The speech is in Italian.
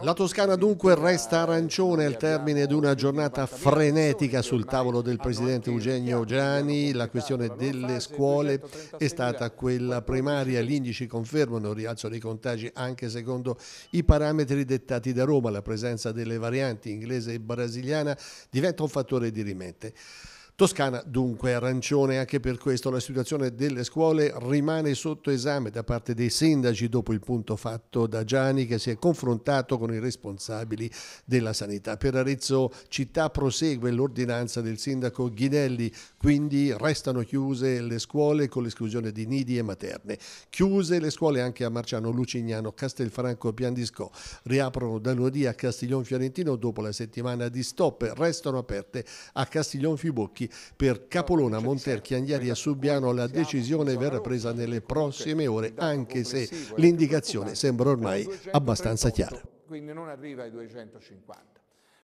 La Toscana dunque resta arancione al termine di una giornata frenetica sul tavolo del presidente Eugenio Gianni. La questione delle scuole è stata quella primaria. Gli indici confermano il rialzo dei contagi anche secondo i parametri dettati da Roma. La presenza delle varianti inglese e brasiliana diventa un fattore di rimette. Toscana dunque arancione anche per questo la situazione delle scuole rimane sotto esame da parte dei sindaci dopo il punto fatto da Gianni che si è confrontato con i responsabili della sanità. Per Arezzo città prosegue l'ordinanza del sindaco Ghinelli, quindi restano chiuse le scuole con l'esclusione di nidi e materne. Chiuse le scuole anche a Marciano, Lucignano, Castelfranco e Piandisco. Riaprono da lunedì a Castiglion Fiorentino dopo la settimana di stop, restano aperte a Castiglion Fibocchi Lucchi. Per Capolona, Monterchi, Anghiari e Subiano la decisione verrà presa nelle prossime ore, anche se l'indicazione sembra ormai abbastanza chiara. Quindi non arriva ai 250.